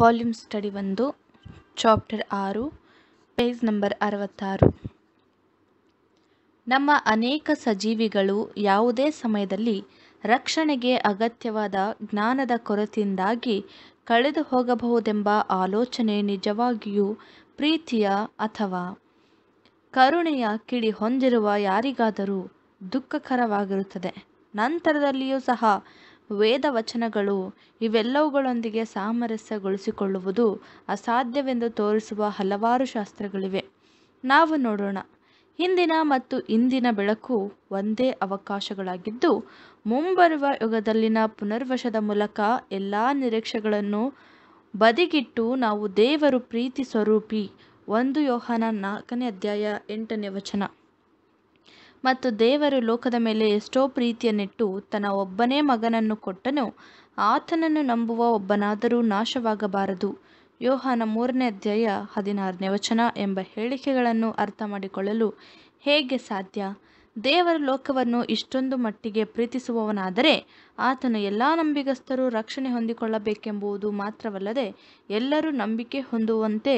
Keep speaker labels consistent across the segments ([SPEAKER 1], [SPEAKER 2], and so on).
[SPEAKER 1] volume study ಒಂದು chapter ಆರು page number ಅರವತ್ತಾರು ನಮ್ಮ ಅನೇಕ ಸಜೀವಿಗಳು ಯಾವುದೇ ಸಮಯದಲ್ಲಿ ರಕ್ಷಣೆಗೆ ಅಗತ್ಯವಾದ ಜ್ಞಾನದ ಕೊರತೆಯಿಂದಾಗಿ ಕಳೆದು ಹೋಗಬಹುದೆಂಬ ಆಲೋಚನೆ ನಿಜವಾಗಿಯೂ ಪ್ರೀತಿಯ ಅಥವಾ ಕರುಣೆಯ ಕಿಡಿ ಹೊಂದಿರುವ ಯಾರಿಗಾದರೂ ದುಃಖಕರವಾಗಿರುತ್ತದೆ ನಂತರದಲ್ಲಿಯೂ ಸಹ ವೇದ ವಚನಗಳು ಇವೆಲ್ಲವುಗಳೊಂದಿಗೆ ಸಾಮರಸ್ಯಗೊಳಿಸಿಕೊಳ್ಳುವುದು ಅಸಾಧ್ಯವೆಂದು ತೋರಿಸುವ ಹಲವಾರು ಶಾಸ್ತ್ರಗಳಿವೆ ನಾವು ನೋಡೋಣ ಹಿಂದಿನ ಮತ್ತು ಇಂದಿನ ಬೆಳಕು ಒಂದೇ ಅವಕಾಶಗಳಾಗಿದ್ದು ಮುಂಬರುವ ಯುಗದಲ್ಲಿನ ಪುನರ್ವಶದ ಮೂಲಕ ಎಲ್ಲ ನಿರೀಕ್ಷೆಗಳನ್ನು ಬದಿಗಿಟ್ಟು ನಾವು ದೇವರು ಪ್ರೀತಿ ಸ್ವರೂಪಿ ಒಂದು ಯೋಹಾನ ನಾಲ್ಕನೇ ಅಧ್ಯಾಯ ಎಂಟನೇ ವಚನ ಮತ್ತು ದೇವರು ಲೋಕದ ಮೇಲೆ ಎಷ್ಟೋ ಪ್ರೀತಿಯನ್ನಿಟ್ಟು ತನ್ನ ಒಬ್ಬನೇ ಮಗನನ್ನು ಕೊಟ್ಟನು ಆತನನ್ನು ನಂಬುವ ಒಬ್ಬನಾದರೂ ನಾಶವಾಗಬಾರದು ಯೋಹಾನ ಮೂರನೇ ಅಧ್ಯಾಯ ಹದಿನಾರನೇ ವಚನ ಎಂಬ ಹೇಳಿಕೆಗಳನ್ನು ಅರ್ಥ ಮಾಡಿಕೊಳ್ಳಲು ಹೇಗೆ ಸಾಧ್ಯ ದೇವರ ಲೋಕವನ್ನು ಇಷ್ಟೊಂದು ಮಟ್ಟಿಗೆ ಪ್ರೀತಿಸುವವನಾದರೆ ಆತನು ಎಲ್ಲ ನಂಬಿಗಸ್ಥರು ರಕ್ಷಣೆ ಹೊಂದಿಕೊಳ್ಳಬೇಕೆಂಬುದು ಮಾತ್ರವಲ್ಲದೆ ಎಲ್ಲರೂ ನಂಬಿಕೆ ಹೊಂದುವಂತೆ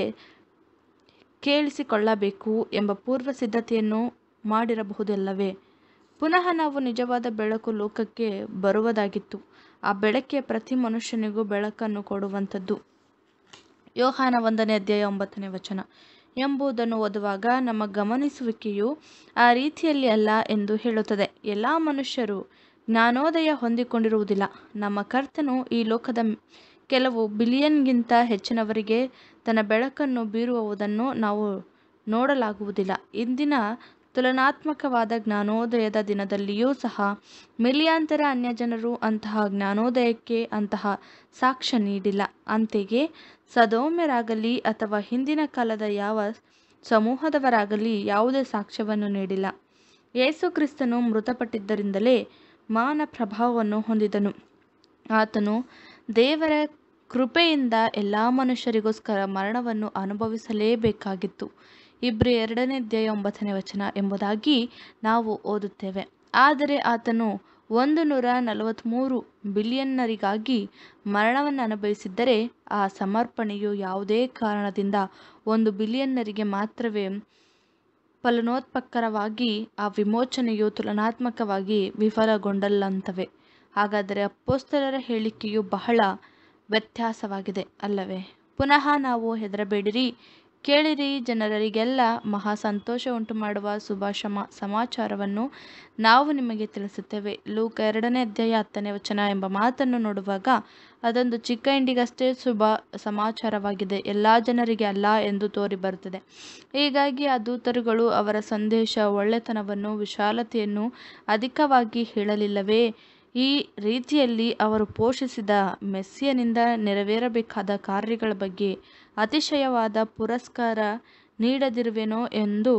[SPEAKER 1] ಕೇಳಿಸಿಕೊಳ್ಳಬೇಕು ಎಂಬ ಪೂರ್ವ ಸಿದ್ಧತೆಯನ್ನು ಮಾಡಿರಬಹುದಲ್ಲವೇ ಪುನಃ ನಾವು ನಿಜವಾದ ಬೆಳಕು ಲೋಕಕ್ಕೆ ಬರುವುದಾಗಿತ್ತು ಆ ಬೆಳಕೆ ಪ್ರತಿ ಮನುಷ್ಯನಿಗೂ ಬೆಳಕನ್ನು ಕೊಡುವಂಥದ್ದು ಯೋಹಾನ ಒಂದನೇ ಅಧ್ಯಾಯ ಒಂಬತ್ತನೇ ವಚನ ಎಂಬುದನ್ನು ಓದುವಾಗ ನಮ್ಮ ಗಮನಿಸುವಿಕೆಯು ಆ ರೀತಿಯಲ್ಲಿ ಅಲ್ಲ ಎಂದು ಹೇಳುತ್ತದೆ ಎಲ್ಲ ಮನುಷ್ಯರು ಜ್ಞಾನೋದಯ ಹೊಂದಿಕೊಂಡಿರುವುದಿಲ್ಲ ನಮ್ಮ ಕರ್ತನು ಈ ಲೋಕದ ಕೆಲವು ಬಿಲಿಯನ್ಗಿಂತ ಹೆಚ್ಚಿನವರಿಗೆ ತನ್ನ ಬೆಳಕನ್ನು ಬೀರುವುದನ್ನು ನಾವು ನೋಡಲಾಗುವುದಿಲ್ಲ ಇಂದಿನ ತುಲನಾತ್ಮಕವಾದ ಜ್ಞಾನೋದಯದ ದಿನದಲ್ಲಿಯೂ ಸಹ ಮಿಲಿಯಾಂತರ ಅನ್ಯಜನರು ಅಂತಹ ಜ್ಞಾನೋದಯಕ್ಕೆ ಅಂತಹ ಸಾಕ್ಷ್ಯ ನೀಡಿಲ್ಲ ಅಂತೆಯೇ ಸದೋಮ್ಯರಾಗಲಿ ಅಥವಾ ಹಿಂದಿನ ಕಾಲದ ಯಾವ ಸಮೂಹದವರಾಗಲಿ ಯಾವುದೇ ಸಾಕ್ಷ್ಯವನ್ನು ನೀಡಿಲ್ಲ ಯೇಸು ಕ್ರಿಸ್ತನು ಮೃತಪಟ್ಟಿದ್ದರಿಂದಲೇ ಮಾನ ಪ್ರಭಾವವನ್ನು ಹೊಂದಿದನು ಆತನು ದೇವರ ಕೃಪೆಯಿಂದ ಎಲ್ಲ ಮನುಷ್ಯರಿಗೋಸ್ಕರ ಮರಣವನ್ನು ಅನುಭವಿಸಲೇಬೇಕಾಗಿತ್ತು ಇಬ್ರಿ ಎರಡನೇ ಅಧ್ಯಾಯ ಒಂಬತ್ತನೇ ವಚನ ಎಂಬುದಾಗಿ ನಾವು ಓದುತ್ತೇವೆ ಆದರೆ ಆತನು ಒಂದು ನೂರ ನಲವತ್ತ್ಮೂರು ಬಿಲಿಯನ್ನರಿಗಾಗಿ ಮರಣವನ್ನು ಅನುಭವಿಸಿದ್ದರೆ ಆ ಸಮರ್ಪಣೆಯು ಯಾವುದೇ ಕಾರಣದಿಂದ ಒಂದು ಬಿಲಿಯನ್ನರಿಗೆ ಮಾತ್ರವೇ ಫಲನೋತ್ಪಕ್ಕರವಾಗಿ ಆ ವಿಮೋಚನೆಯು ತುಲನಾತ್ಮಕವಾಗಿ ವಿಫಲಗೊಂಡಲ್ಲಂತವೆ ಹಾಗಾದರೆ ಅಪ್ಪೋಸ್ತರರ ಹೇಳಿಕೆಯು ಬಹಳ ವ್ಯತ್ಯಾಸವಾಗಿದೆ ಅಲ್ಲವೇ ಪುನಃ ನಾವು ಹೆದರಬೇಡಿರಿ ಕೇಳಿರಿ ಜನರರಿಗೆಲ್ಲ ಮಹಾ ಸಂತೋಷ ಉಂಟು ಮಾಡುವ ಶುಭಾಶಮ ಸಮಾಚಾರವನ್ನು ನಾವು ನಿಮಗೆ ತಿಳಿಸುತ್ತೇವೆ ಲೂಕ ಎರಡನೇ ಅಧ್ಯಾಯ ಹತ್ತನೇ ವಚನ ಎಂಬ ಮಾತನ್ನು ನೋಡುವಾಗ ಅದೊಂದು ಚಿಕ್ಕ ಇಂಡಿಗಷ್ಟೇ ಶುಭ ಸಮಾಚಾರವಾಗಿದೆ ಎಲ್ಲ ಜನರಿಗೆ ಅಲ್ಲ ಎಂದು ತೋರಿ ಬರುತ್ತದೆ ಹೀಗಾಗಿ ಆ ದೂತರುಗಳು ಅವರ ಸಂದೇಶ ಒಳ್ಳೆತನವನ್ನು ವಿಶಾಲತೆಯನ್ನು ಅಧಿಕವಾಗಿ ಹೇಳಲಿಲ್ಲವೇ ಈ ರೀತಿಯಲ್ಲಿ ಅವರು ಪೋಷಿಸಿದ ಮೆಸ್ಸಿಯನಿಂದ ನೆರವೇರಬೇಕಾದ ಕಾರ್ಯಗಳ ಬಗ್ಗೆ ಅತಿಶಯವಾದ ಪುರಸ್ಕಾರ ನೀಡದಿರುವೆನೋ ಎಂದು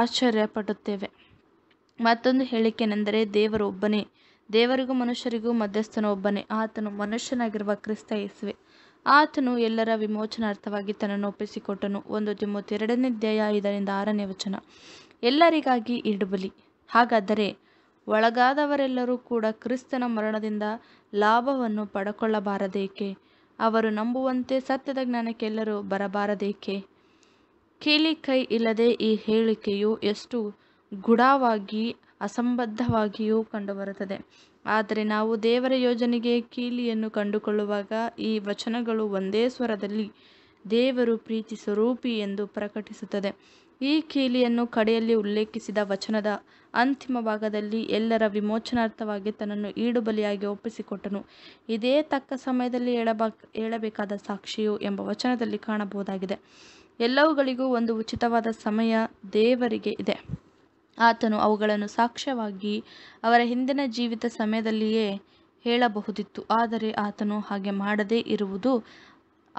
[SPEAKER 1] ಆಶ್ಚರ್ಯಪಡುತ್ತೇವೆ ಮತ್ತೊಂದು ಹೇಳಿಕೆನೆಂದರೆ ದೇವರು ಒಬ್ಬನೇ ದೇವರಿಗೂ ಮನುಷ್ಯರಿಗೂ ಮಧ್ಯಸ್ಥನ ಒಬ್ಬನೇ ಆತನು ಮನುಷ್ಯನಾಗಿರುವ ಕ್ರಿಸ್ತ ಯೇಸುವೆ ಆತನು ಎಲ್ಲರ ವಿಮೋಚನಾರ್ಥವಾಗಿ ತನ್ನನ್ನು ಒಪ್ಪಿಸಿಕೊಟ್ಟನು ಒಂದು ತಿಮ್ಮತ್ತೆರಡನೇ ಅಧ್ಯಾಯ ಇದರಿಂದ ಆರನೇ ವಚನ ಎಲ್ಲರಿಗಾಗಿ ಇಡುಬಲಿ ಹಾಗಾದರೆ ಒಳಗಾದವರೆಲ್ಲರೂ ಕೂಡ ಕ್ರಿಸ್ತನ ಮರಣದಿಂದ ಲಾಭವನ್ನು ಪಡಕೊಳ್ಳಬಾರದೇಕೆ ಅವರು ನಂಬುವಂತೆ ಸತ್ಯದ ಜ್ಞಾನಕ್ಕೆಲ್ಲರೂ ಬರಬಾರದೇಕೆ ಕೀಲಿ ಕೈ ಇಲ್ಲದೆ ಈ ಹೇಳಿಕೆಯು ಎಷ್ಟು ಗುಡವಾಗಿ ಅಸಂಬದ್ಧವಾಗಿಯೂ ಕಂಡುಬರುತ್ತದೆ ಆದರೆ ನಾವು ದೇವರ ಯೋಜನೆಗೆ ಕೀಲಿಯನ್ನು ಕಂಡುಕೊಳ್ಳುವಾಗ ಈ ವಚನಗಳು ಒಂದೇ ಸ್ವರದಲ್ಲಿ ದೇವರು ಪ್ರೀತಿ ಸ್ವರೂಪಿ ಎಂದು ಪ್ರಕಟಿಸುತ್ತದೆ ಈ ಕೀಲಿಯನ್ನು ಕಡೆಯಲ್ಲಿ ಉಲ್ಲೇಖಿಸಿದ ವಚನದ ಅಂತಿಮ ಭಾಗದಲ್ಲಿ ಎಲ್ಲರ ವಿಮೋಚನಾರ್ಥವಾಗಿ ತನ್ನನ್ನು ಈಡುಬಲಿಯಾಗಿ ಒಪ್ಪಿಸಿಕೊಟ್ಟನು ಇದೇ ತಕ್ಕ ಸಮಯದಲ್ಲಿ ಹೇಳಬಾಕ್ ಹೇಳಬೇಕಾದ ಸಾಕ್ಷಿಯು ಎಂಬ ವಚನದಲ್ಲಿ ಕಾಣಬಹುದಾಗಿದೆ ಎಲ್ಲವುಗಳಿಗೂ ಒಂದು ಉಚಿತವಾದ ಸಮಯ ದೇವರಿಗೆ ಇದೆ ಆತನು ಅವುಗಳನ್ನು ಸಾಕ್ಷ್ಯವಾಗಿ ಅವರ ಹಿಂದಿನ ಜೀವಿತ ಸಮಯದಲ್ಲಿಯೇ ಹೇಳಬಹುದಿತ್ತು ಆದರೆ ಆತನು ಹಾಗೆ ಮಾಡದೇ ಇರುವುದು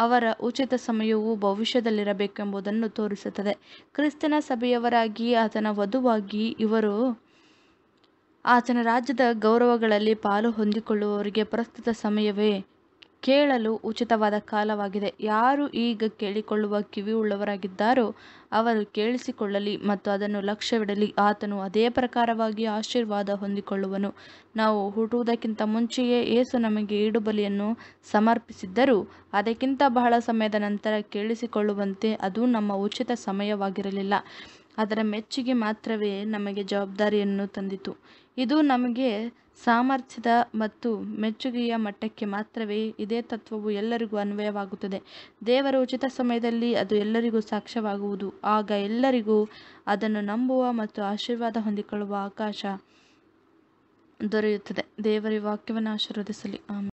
[SPEAKER 1] ಅವರ ಉಚಿತ ಸಮಯವು ಭವಿಷ್ಯದಲ್ಲಿರಬೇಕೆಂಬುದನ್ನು ತೋರಿಸುತ್ತದೆ ಕ್ರಿಸ್ತನ ಸಭೆಯವರಾಗಿ ಆತನ ವಧುವಾಗಿ ಇವರು ಆತನ ರಾಜ್ಯದ ಗೌರವಗಳಲ್ಲಿ ಪಾಲು ಹೊಂದಿಕೊಳ್ಳುವವರಿಗೆ ಪ್ರಸ್ತುತ ಸಮಯವೇ ಕೇಳಲು ಉಚಿತವಾದ ಕಾಲವಾಗಿದೆ ಯಾರು ಈಗ ಕೇಳಿಕೊಳ್ಳುವ ಕಿವಿ ಉಳ್ಳವರಾಗಿದ್ದಾರೋ ಅವರು ಕೇಳಿಸಿಕೊಳ್ಳಲಿ ಮತ್ತು ಅದನ್ನು ಲಕ್ಷ್ಯವಿಡಲಿ ಆತನು ಅದೇ ಪ್ರಕಾರವಾಗಿ ಆಶೀರ್ವಾದ ಹೊಂದಿಕೊಳ್ಳುವನು ನಾವು ಹುಟ್ಟುವುದಕ್ಕಿಂತ ಮುಂಚೆಯೇ ಏಸು ನಮಗೆ ಈಡುಬಲಿಯನ್ನು ಸಮರ್ಪಿಸಿದ್ದರೂ ಅದಕ್ಕಿಂತ ಬಹಳ ಸಮಯದ ನಂತರ ಕೇಳಿಸಿಕೊಳ್ಳುವಂತೆ ಅದು ನಮ್ಮ ಉಚಿತ ಸಮಯವಾಗಿರಲಿಲ್ಲ ಅದರ ಮೆಚ್ಚುಗೆ ಮಾತ್ರವೇ ನಮಗೆ ಜವಾಬ್ದಾರಿಯನ್ನು ತಂದಿತು ಇದು ನಮಗೆ ಸಾಮರ್ಥ್ಯದ ಮತ್ತು ಮೆಚ್ಚುಗೆಯ ಮಟ್ಟಕ್ಕೆ ಮಾತ್ರವೇ ಇದೇ ತತ್ವವು ಎಲ್ಲರಿಗೂ ಅನ್ವಯವಾಗುತ್ತದೆ ದೇವರ ಉಚಿತ ಸಮಯದಲ್ಲಿ ಅದು ಎಲ್ಲರಿಗೂ ಸಾಕ್ಷ್ಯವಾಗುವುದು ಆಗ ಎಲ್ಲರಿಗೂ ಅದನ್ನು ನಂಬುವ ಮತ್ತು ಆಶೀರ್ವಾದ ಹೊಂದಿಕೊಳ್ಳುವ ಅವಕಾಶ ದೊರೆಯುತ್ತದೆ ದೇವರ ವಾಕ್ಯವನ್ನು ಆಶೀರ್ವದಿಸಲಿ ಆಮೇಲೆ